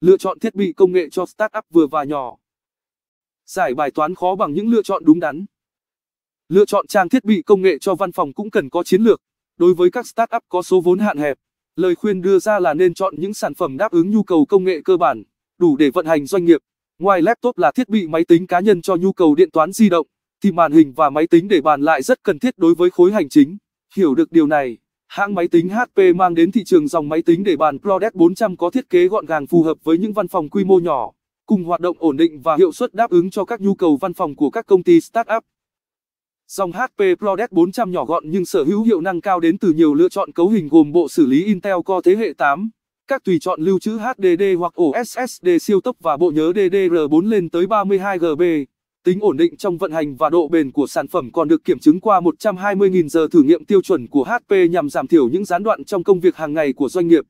Lựa chọn thiết bị công nghệ cho startup vừa và nhỏ. Giải bài toán khó bằng những lựa chọn đúng đắn. Lựa chọn trang thiết bị công nghệ cho văn phòng cũng cần có chiến lược. Đối với các startup có số vốn hạn hẹp, lời khuyên đưa ra là nên chọn những sản phẩm đáp ứng nhu cầu công nghệ cơ bản, đủ để vận hành doanh nghiệp. Ngoài laptop là thiết bị máy tính cá nhân cho nhu cầu điện toán di động, thì màn hình và máy tính để bàn lại rất cần thiết đối với khối hành chính. Hiểu được điều này Hãng máy tính HP mang đến thị trường dòng máy tính để bàn Plodex 400 có thiết kế gọn gàng phù hợp với những văn phòng quy mô nhỏ, cùng hoạt động ổn định và hiệu suất đáp ứng cho các nhu cầu văn phòng của các công ty startup. Dòng HP Plodex 400 nhỏ gọn nhưng sở hữu hiệu năng cao đến từ nhiều lựa chọn cấu hình gồm bộ xử lý Intel Core thế hệ 8, các tùy chọn lưu trữ HDD hoặc ổ SSD siêu tốc và bộ nhớ DDR4 lên tới 32 GB. Tính ổn định trong vận hành và độ bền của sản phẩm còn được kiểm chứng qua 120.000 giờ thử nghiệm tiêu chuẩn của HP nhằm giảm thiểu những gián đoạn trong công việc hàng ngày của doanh nghiệp.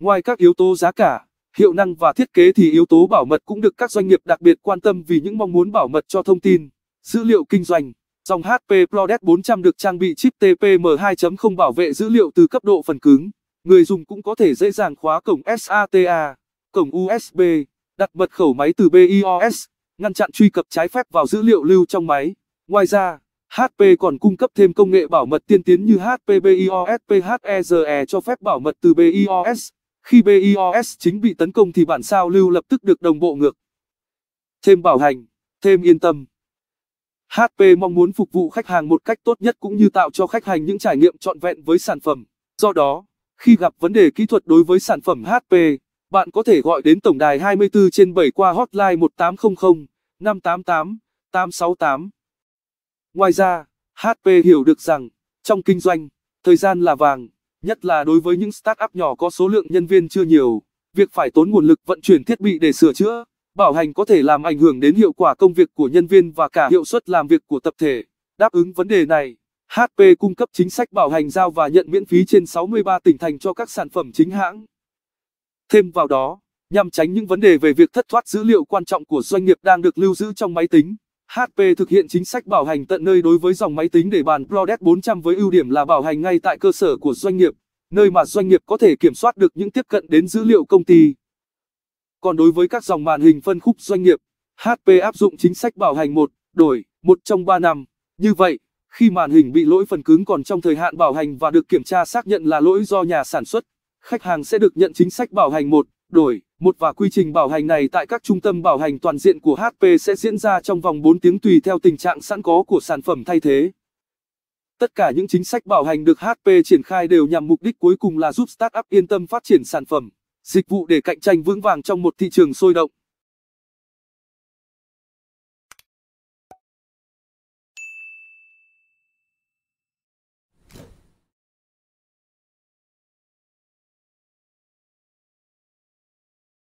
Ngoài các yếu tố giá cả, hiệu năng và thiết kế thì yếu tố bảo mật cũng được các doanh nghiệp đặc biệt quan tâm vì những mong muốn bảo mật cho thông tin, dữ liệu kinh doanh. Dòng HP ProDesk 400 được trang bị chip TPM 2.0 bảo vệ dữ liệu từ cấp độ phần cứng. Người dùng cũng có thể dễ dàng khóa cổng SATA, cổng USB, đặt mật khẩu máy từ BIOS ngăn chặn truy cập trái phép vào dữ liệu lưu trong máy. Ngoài ra, HP còn cung cấp thêm công nghệ bảo mật tiên tiến như HP BIOS PHERE e cho phép bảo mật từ BIOS. Khi BIOS chính bị tấn công thì bản sao lưu lập tức được đồng bộ ngược. Thêm bảo hành, thêm yên tâm. HP mong muốn phục vụ khách hàng một cách tốt nhất cũng như tạo cho khách hàng những trải nghiệm trọn vẹn với sản phẩm. Do đó, khi gặp vấn đề kỹ thuật đối với sản phẩm HP, bạn có thể gọi đến tổng đài 24 trên 7 qua hotline 1800 588 868. Ngoài ra, HP hiểu được rằng, trong kinh doanh, thời gian là vàng, nhất là đối với những startup nhỏ có số lượng nhân viên chưa nhiều, việc phải tốn nguồn lực vận chuyển thiết bị để sửa chữa, bảo hành có thể làm ảnh hưởng đến hiệu quả công việc của nhân viên và cả hiệu suất làm việc của tập thể. Đáp ứng vấn đề này, HP cung cấp chính sách bảo hành giao và nhận miễn phí trên 63 tỉnh thành cho các sản phẩm chính hãng. Thêm vào đó, nhằm tránh những vấn đề về việc thất thoát dữ liệu quan trọng của doanh nghiệp đang được lưu giữ trong máy tính, HP thực hiện chính sách bảo hành tận nơi đối với dòng máy tính để bàn Prodesk 400 với ưu điểm là bảo hành ngay tại cơ sở của doanh nghiệp, nơi mà doanh nghiệp có thể kiểm soát được những tiếp cận đến dữ liệu công ty. Còn đối với các dòng màn hình phân khúc doanh nghiệp, HP áp dụng chính sách bảo hành một đổi, một trong 3 năm. Như vậy, khi màn hình bị lỗi phần cứng còn trong thời hạn bảo hành và được kiểm tra xác nhận là lỗi do nhà sản xuất, khách hàng sẽ được nhận chính sách bảo hành một, đổi, một và quy trình bảo hành này tại các trung tâm bảo hành toàn diện của HP sẽ diễn ra trong vòng 4 tiếng tùy theo tình trạng sẵn có của sản phẩm thay thế. Tất cả những chính sách bảo hành được HP triển khai đều nhằm mục đích cuối cùng là giúp startup yên tâm phát triển sản phẩm, dịch vụ để cạnh tranh vững vàng trong một thị trường sôi động.